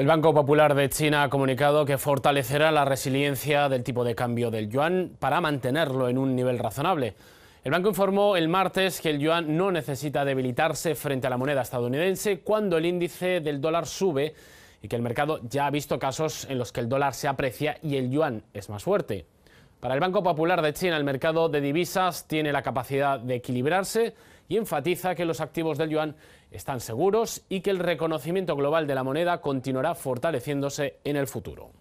El Banco Popular de China ha comunicado que fortalecerá la resiliencia del tipo de cambio del yuan para mantenerlo en un nivel razonable. El banco informó el martes que el yuan no necesita debilitarse frente a la moneda estadounidense cuando el índice del dólar sube y que el mercado ya ha visto casos en los que el dólar se aprecia y el yuan es más fuerte. Para el Banco Popular de China, el mercado de divisas tiene la capacidad de equilibrarse y enfatiza que los activos del yuan están seguros y que el reconocimiento global de la moneda continuará fortaleciéndose en el futuro.